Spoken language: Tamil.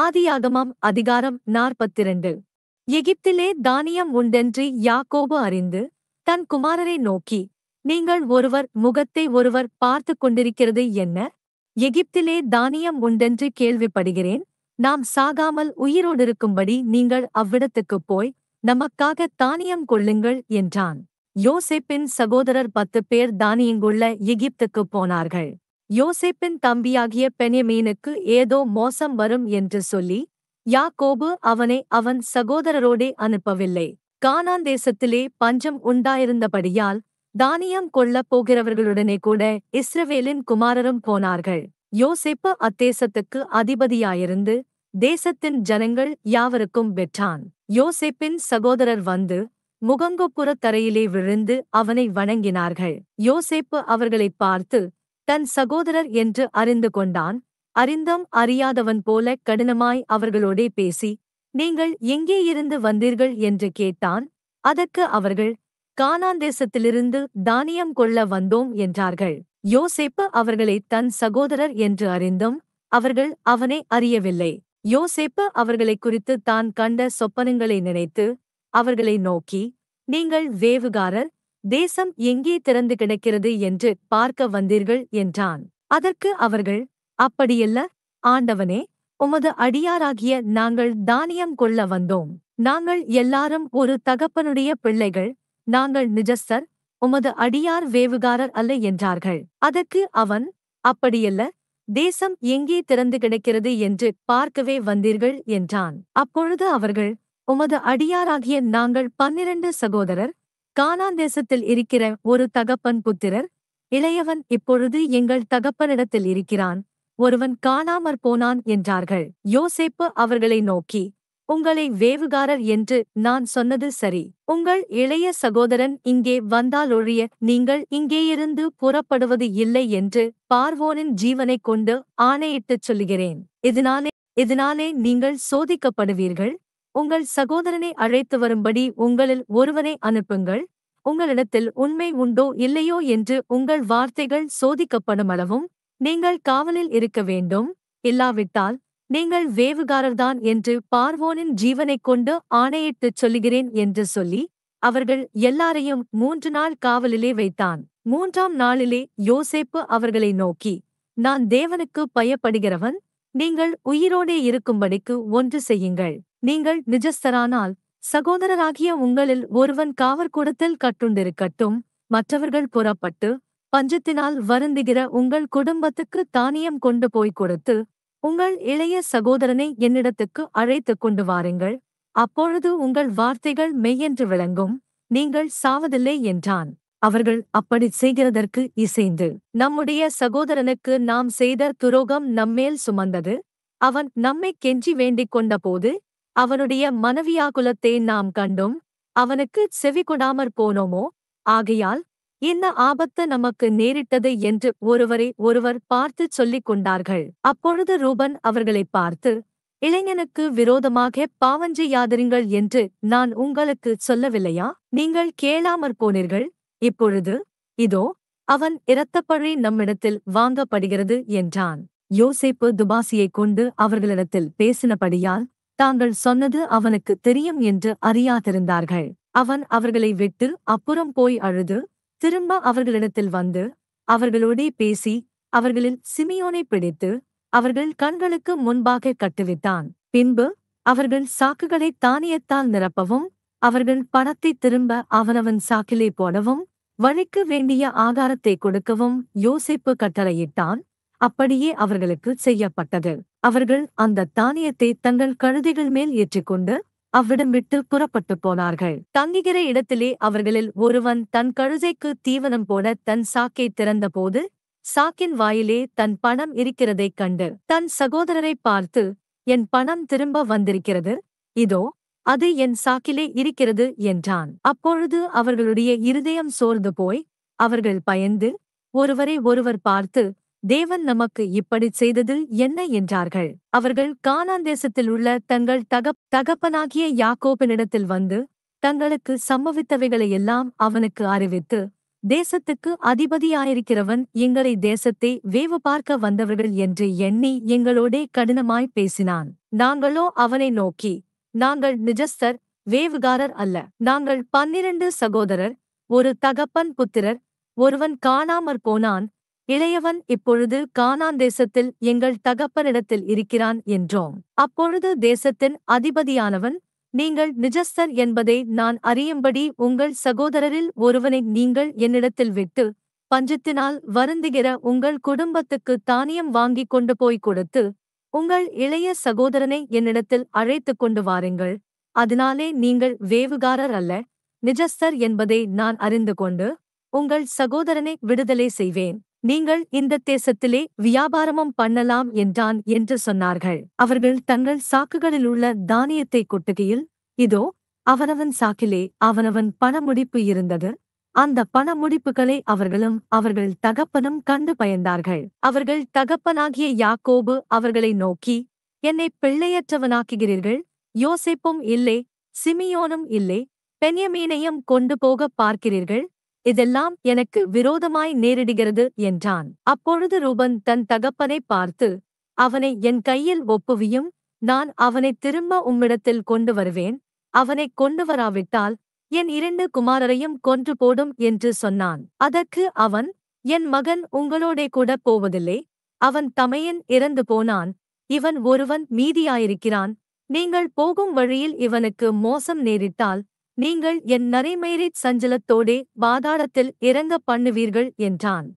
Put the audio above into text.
ஆதியாகமம் அதிகாரம் நாற்பத்திரண்டு எகிப்திலே தானியம் உண்டென்று யாக்கோபு அறிந்து தன் குமாரரை நோக்கி நீங்கள் ஒருவர் முகத்தை ஒருவர் பார்த்து கொண்டிருக்கிறது என்ன எகிப்திலே தானியம் உண்டென்று கேள்விப்படுகிறேன் நாம் சாகாமல் உயிரோடு இருக்கும்படி நீங்கள் அவ்விடத்துக்குப் போய் நமக்காக தானியம் கொள்ளுங்கள் என்றான் யோசேப்பின் சகோதரர் பத்து பேர் தானியங்குள்ள எகிப்துக்குப் போனார்கள் யோசேப்பின் தம்பியாகிய பெனியமீனுக்கு ஏதோ மோசம் வரும் என்று சொல்லி யாக்கோபு அவனை அவன் சகோதரரோடே அனுப்பவில்லை கானான் தேசத்திலே பஞ்சம் உண்டாயிருந்தபடியால் தானியம் கொள்ளப் போகிறவர்களுடனே கூட இஸ்ரவேலின் குமாரரும் போனார்கள் யோசேப்பு அத்தேசத்துக்கு அதிபதியாயிருந்து தேசத்தின் ஜனங்கள் யாவருக்கும் பெற்றான் யோசேப்பின் சகோதரர் வந்து முகங்கோப்புறத் தரையிலே விழுந்து அவனை வணங்கினார்கள் யோசேப்பு அவர்களைப் பார்த்து தன் சகோதரர் என்று அறிந்து கொண்டான் அறிந்தும் அறியாதவன் போல கடினமாய் அவர்களோடே பேசி நீங்கள் எங்கே இருந்து வந்தீர்கள் என்று கேட்டான் அதற்கு அவர்கள் கானாந்தேசத்திலிருந்து தானியம் கொள்ள வந்தோம் என்றார்கள் யோசேப்பு அவர்களை தன் சகோதரர் என்று அறிந்தும் அவர்கள் அவனை அறியவில்லை யோசேப்பு அவர்களை குறித்து தான் கண்ட சொப்பனங்களை நினைத்து அவர்களை நோக்கி நீங்கள் வேவுகாரர் தேசம் எங்கே திறந்து கிடக்கிறது என்று பார்க்க வந்தீர்கள் என்றான் அதற்கு அவர்கள் அப்படியல்ல ஆண்டவனே உமது அடியாராகிய நாங்கள் தானியம் கொள்ள வந்தோம் நாங்கள் எல்லாரும் ஒரு தகப்பனுடைய பிள்ளைகள் நாங்கள் நிஜஸ்தர் உமது அடியார் வேவுகாரர் அல்ல என்றார்கள் அதற்கு அவன் அப்படியல்ல தேசம் எங்கே திறந்து கிடக்கிறது என்று பார்க்கவே வந்தீர்கள் என்றான் அப்பொழுது அவர்கள் உமது அடியாராகிய நாங்கள் பன்னிரண்டு சகோதரர் தேசத்தில் இருக்கிற ஒரு தகப்பன் புத்திரர் இளையவன் இப்பொழுது எங்கள் தகப்பனிடத்தில் இருக்கிறான் ஒருவன் காணாமற் போனான் என்றார்கள் யோசேப்பு அவர்களை நோக்கி உங்களை வேவுகாரர் என்று நான் சொன்னது சரி உங்கள் இளைய சகோதரன் இங்கே வந்தாலொழிய நீங்கள் இங்கேயிருந்து புறப்படுவது இல்லை என்று பார்வோனின் ஜீவனைக் கொண்டு ஆணையிட்டுச் சொல்லுகிறேன் இதனாலே இதனாலே நீங்கள் சோதிக்கப்படுவீர்கள் உங்கள் சகோதரனை அழைத்து வரும்படி உங்களில் ஒருவனை அனுப்புங்கள் உங்களிடத்தில் உண்மை உண்டோ இல்லையோ என்று உங்கள் வார்த்தைகள் சோதிக்கப்படும் அளவும் நீங்கள் காவலில் இருக்க வேண்டும் இல்லாவிட்டால் நீங்கள் வேவுகாரர்தான் என்று பார்வோனின் ஜீவனைக் கொண்டு ஆணையிட்டுச் சொல்லுகிறேன் என்று சொல்லி அவர்கள் எல்லாரையும் மூன்று நாள் காவலிலே வைத்தான் மூன்றாம் நாளிலே யோசேப்பு அவர்களை நோக்கி நான் தேவனுக்கு பயப்படுகிறவன் நீங்கள் உயிரோடே இருக்கும்படிக்கு ஒன்று செய்யுங்கள் நீங்கள் நிஜஸ்தரானால் சகோதரராகிய உங்களில் ஒருவன் காவற்கூடத்தில் கட்டுண்டிருக்கட்டும் மற்றவர்கள் புறப்பட்டு பஞ்சத்தினால் வருந்துகிற உங்கள் குடும்பத்துக்கு தானியம் கொண்டு போய் கொடுத்து உங்கள் இளைய சகோதரனை என்னிடத்துக்கு அழைத்து கொண்டு வாருங்கள் அப்பொழுது உங்கள் வார்த்தைகள் மெய்யென்று விளங்கும் நீங்கள் சாவதில்லை என்றான் அவர்கள் அப்படி செய்கிறதற்கு இசைந்து நம்முடைய சகோதரனுக்கு நாம் செய்த துரோகம் நம்மேல் சுமந்தது அவன் நம்மை கெஞ்சி வேண்டிக் கொண்டபோது அவனுடைய மனைவியாகுலத்தை நாம் கண்டும் அவனுக்கு செவி கொடாமற் போனோமோ ஆகையால் என்ன ஆபத்து நமக்கு நேரிட்டது என்று ஒருவரை ஒருவர் பார்த்து சொல்லிக் கொண்டார்கள் அப்பொழுது ரூபன் அவர்களை பார்த்து இளைஞனுக்கு விரோதமாக பாவஞ்செய்யாதிருங்கள் என்று நான் உங்களுக்கு சொல்லவில்லையா நீங்கள் கேளாமற் போனீர்கள் இப்பொழுது இதோ அவன் இரத்தப்பழி நம்மிடத்தில் வாங்கப்படுகிறது என்றான் யோசிப்பு துபாசியைக் கொண்டு அவர்களிடத்தில் பேசினபடியால் தாங்கள் சொன்னது அவனுக்கு தெரியும் என்று அறியாதிருந்தார்கள் அவன் அவர்களை விட்டு அப்புறம் போய் அழுது திரும்ப அவர்களிடத்தில் வந்து அவர்களோடே பேசி அவர்களில் சிமியோனை பிடித்து அவர்கள் கண்களுக்கு முன்பாக கட்டுவித்தான் பின்பு அவர்கள் சாக்குகளை தானியத்தால் நிரப்பவும் அவர்கள் பணத்தை திரும்ப அவனவன் சாக்கிலே போடவும் வழிக்கு வேண்டிய ஆகாரத்தை கொடுக்கவும் யோசிப்பு கட்டளையிட்டான் அப்படியே அவர்களுக்கு செய்யப்பட்டது அவர்கள் அந்த தானியத்தை தங்கள் கழுதைகள் மேல் ஏற்றிக்கொண்டு அவ்விடம் விட்டு புறப்பட்டு போனார்கள் தங்குகிற இடத்திலே அவர்களில் ஒருவன் தன் கழுதைக்கு தீவனம் போட தன் சாக்கை திறந்தபோது சாக்கின் வாயிலே தன் பணம் இருக்கிறதைக் கண்டு தன் சகோதரரை பார்த்து என் பணம் திரும்ப வந்திருக்கிறது இதோ அது என் சாக்கிலே இருக்கிறது என்றான் அப்பொழுது அவர்களுடைய இருதயம் சோர்ந்து போய் அவர்கள் பயந்து ஒருவரை ஒருவர் பார்த்து தேவன் நமக்கு இப்படி செய்ததில் என்ன என்றார்கள் அவர்கள் கானாந்தேசத்தில் உள்ள தங்கள் தகப் தகப்பனாகிய யாக்கோபனிடத்தில் வந்து தங்களுக்கு சம்பவித்தவைகளையெல்லாம் அவனுக்கு அறிவித்து தேசத்துக்கு அதிபதியாயிருக்கிறவன் எங்களை தேசத்தை வேவு பார்க்க வந்தவர்கள் என்று எண்ணி எங்களோடே கடினமாய் பேசினான் நாங்களோ அவனை நோக்கி நாங்கள் நிஜஸ்தர் வேவுகாரர் அல்ல நாங்கள் பன்னிரண்டு சகோதரர் ஒரு தகப்பன் புத்திரர் ஒருவன் காணாமற் போனான் இளையவன் இப்பொழுது கானான் தேசத்தில் எங்கள் தகப்பனிடத்தில் இருக்கிறான் என்றோம் அப்பொழுது தேசத்தின் அதிபதியானவன் நீங்கள் நிஜஸ்தர் என்பதை நான் அறியும்படி உங்கள் சகோதரரில் ஒருவனை நீங்கள் என்னிடத்தில் விட்டு பஞ்சத்தினால் வருந்துகிற உங்கள் குடும்பத்துக்கு தானியம் வாங்கிக் கொண்டு போய் கொடுத்து உங்கள் இளைய சகோதரனை என்னிடத்தில் அழைத்து கொண்டு வாருங்கள் அதனாலே நீங்கள் வேவுகாரர் அல்ல நிஜஸ்தர் என்பதை நான் அறிந்து கொண்டு உங்கள் சகோதரனை விடுதலை செய்வேன் நீங்கள் இந்த தேசத்திலே வியாபாரமும் பண்ணலாம் என்றான் என்று சொன்னார்கள் அவர்கள் தங்கள் சாக்குகளில் உள்ள தானியத்தை கொட்டுகையில் இதோ அவனவன் சாக்கிலே அவனவன் பணமுடிப்பு இருந்தது அந்த பணமுடிப்புகளை அவர்களும் அவர்கள் தகப்பனும் கண்டு பயந்தார்கள் அவர்கள் தகப்பனாகிய யாக்கோபு அவர்களை நோக்கி என்னை பிள்ளையற்றவனாக்குகிறீர்கள் யோசிப்பும் இல்லை சிமியோனும் இல்லை பென்யமீனையும் கொண்டு போக பார்க்கிறீர்கள் இதெல்லாம் எனக்கு விரோதமாய் நேரிடுகிறது என்றான் அப்பொழுது ரூபன் தன் தகப்பனை பார்த்து அவனை என் கையில் ஒப்புவியும் நான் அவனை திரும்ப உம்மிடத்தில் கொண்டு வருவேன் அவனை கொண்டு வராவிட்டால் என் இரண்டு குமாரரையும் கொன்று போடும் என்று சொன்னான் அதற்கு அவன் என் மகன் உங்களோடே கூட போவதில்லை அவன் தமையன் இறந்து போனான் இவன் ஒருவன் மீதியாயிருக்கிறான் நீங்கள் போகும் வழியில் இவனுக்கு மோசம் நேரிட்டால் நீங்கள் என் நரைமயிரைச் சஞ்சலத்தோடே பாதாளத்தில் இறங்க பண்ணுவீர்கள் என்றான்